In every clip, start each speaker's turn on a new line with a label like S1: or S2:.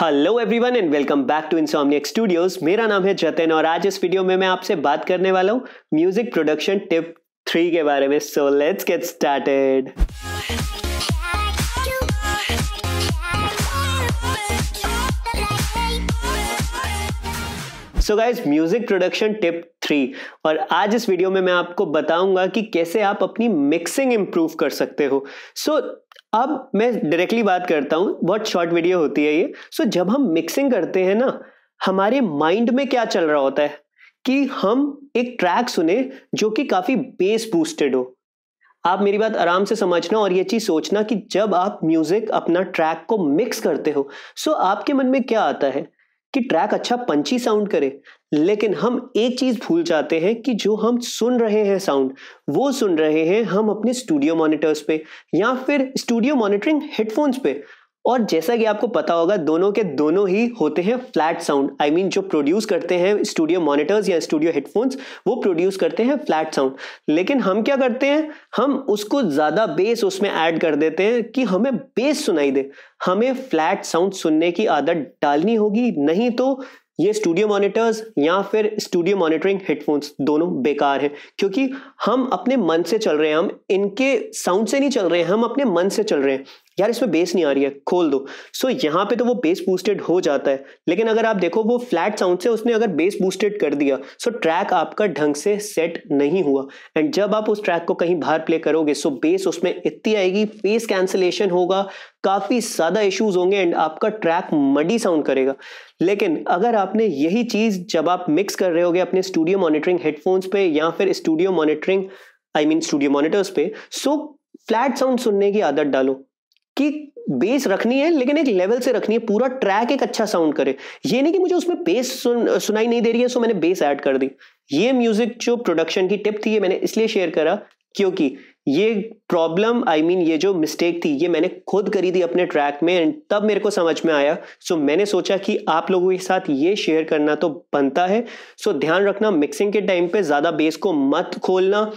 S1: hello everyone and welcome back to Insomniac Studios मेरा नाम है जतिन और आज इस वीडियो में मैं आपसे बात करने वाला हूँ म्यूजिक प्रोडक्शन टिप थ्री के बारे में so let's get started so guys music production tip three और आज इस वीडियो में मैं आपको बताऊंगा कि कैसे आप अपनी मिक्सिंग इम्प्रूव कर सकते हो सो so, अब मैं डायरेक्टली बात करता हूँ बहुत शॉर्ट वीडियो होती है ये सो so, जब हम मिक्सिंग करते हैं ना हमारे माइंड में क्या चल रहा होता है कि हम एक ट्रैक सुने जो कि काफ़ी बेस बूस्टेड हो आप मेरी बात आराम से समझना और ये चीज़ सोचना कि जब आप म्यूज़िक अपना ट्रैक को मिक्स करते हो सो आपके मन में क्या आता है कि ट्रैक अच्छा पंची साउंड करे लेकिन हम एक चीज़ भूल जाते हैं कि जो हम सुन रहे हैं साउंड वो सुन रहे हैं हम अपने स्टूडियो मॉनिटर्स पे या फिर स्टूडियो मॉनिटरिंग हेडफोन्स पे और जैसा कि आपको पता होगा दोनों के दोनों ही होते हैं फ्लैट साउंड आई मीन जो प्रोड्यूस करते हैं स्टूडियो मॉनिटर्स या स्टूडियो हेडफोन्स वो प्रोड्यूस करते हैं फ्लैट साउंड लेकिन हम क्या करते हैं हम उसको ज़्यादा बेस उसमें ऐड कर देते हैं कि हमें बेस सुनाई दे हमें फ्लैट साउंड सुनने की आदत डालनी होगी नहीं तो ये स्टूडियो मॉनिटर्स या फिर स्टूडियो मॉनिटरिंग हेडफोन्स दोनों बेकार हैं क्योंकि हम अपने मन से चल रहे हैं हम इनके साउंड से नहीं चल रहे हैं हम अपने मन से चल रहे हैं यार इसमें बेस नहीं आ रही है खोल दो सो so, यहाँ पे तो वो बेस बूस्टेड हो जाता है लेकिन अगर आप देखो वो फ्लैट साउंड से उसने अगर बेस बूस्टेड कर दिया सो so, ट्रैक आपका ढंग से सेट नहीं हुआ एंड जब आप उस ट्रैक को कहीं बाहर प्ले करोगे सो so बेस उसमें इतनी आएगी फेस कैंसिलेशन होगा काफ़ी ज़्यादा इश्यूज होंगे एंड आपका ट्रैक मडी साउंड करेगा लेकिन अगर आपने यही चीज़ जब आप मिक्स कर रहे होगे अपने स्टूडियो मॉनिटरिंग हेडफोन्स पे या फिर studio monitoring I mean studio monitors पे सो so, फ्लैट साउंड सुनने की आदत डालो कि बेस रखनी है लेकिन एक लेवल से रखनी है पूरा ट्रैक एक अच्छा साउंड करे ये नहीं कि मुझे उसमें बेस सुन, सुनाई नहीं दे रही है सो मैंने बेस ऐड कर दी ये म्यूजिक जो प्रोडक्शन की टिप थी ये मैंने इसलिए शेयर करा क्योंकि ये प्रॉब्लम आई मीन ये जो मिस्टेक थी ये मैंने खुद करी थी अपने ट्रैक में एंड तब मेरे को समझ में आया सो so, मैंने सोचा कि आप लोगों के साथ ये शेयर करना तो बनता है सो so, ध्यान रखना मिक्सिंग के टाइम पे ज़्यादा बेस को मत खोलना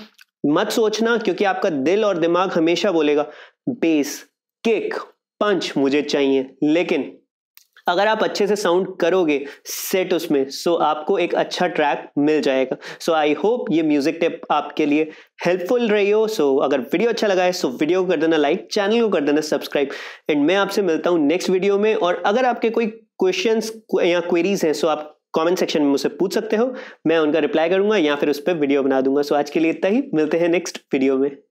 S1: मत सोचना क्योंकि आपका दिल और दिमाग हमेशा बोलेगा बेस केक पंच मुझे चाहिए लेकिन अगर आप अच्छे से साउंड करोगे सेट उसमें सो आपको एक अच्छा ट्रैक मिल जाएगा सो आई होप ये म्यूजिक टिप आपके लिए हेल्पफुल रही हो सो so, अगर वीडियो अच्छा लगा है सो so वीडियो को कर देना लाइक चैनल को कर देना सब्सक्राइब एंड मैं आपसे मिलता हूँ नेक्स्ट वीडियो में और अगर आपके कोई क्वेश्चंस या क्वेरीज हैं सो so आप कमेंट सेक्शन में मुझसे पूछ सकते हो मैं उनका रिप्लाई करूंगा या फिर उस पर वीडियो बना दूंगा सो so आज के लिए इतना ही मिलते हैं नेक्स्ट वीडियो में